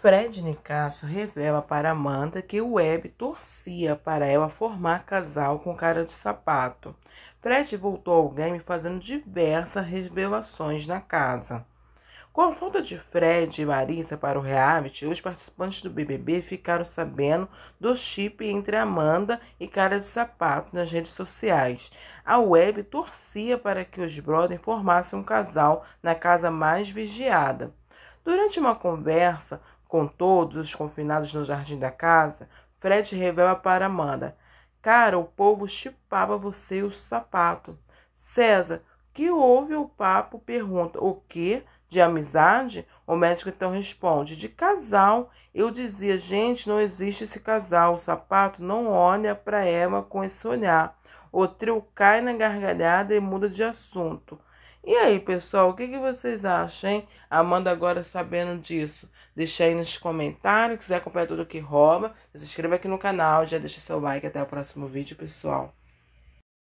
Fred Nicasso revela para Amanda que o Web torcia para ela formar casal com cara de sapato. Fred voltou ao game fazendo diversas revelações na casa. Com a falta de Fred e Marisa para o reality, os participantes do BBB ficaram sabendo do chip entre Amanda e Cara de Sapato nas redes sociais. A web torcia para que os brothers formassem um casal na casa mais vigiada. Durante uma conversa, com todos os confinados no jardim da casa, Fred revela para Amanda: Cara, o povo chipava você e o sapato. César, que houve o papo? Pergunta: O que? De amizade? O médico então responde: De casal. Eu dizia: Gente, não existe esse casal. O sapato não olha para ela com esse olhar. O trio cai na gargalhada e muda de assunto. E aí, pessoal, o que, que vocês acham, hein? Amanda agora sabendo disso. Deixa aí nos comentários, quiser acompanhar tudo que rouba, se inscreva aqui no canal, já deixa seu like. Até o próximo vídeo, pessoal.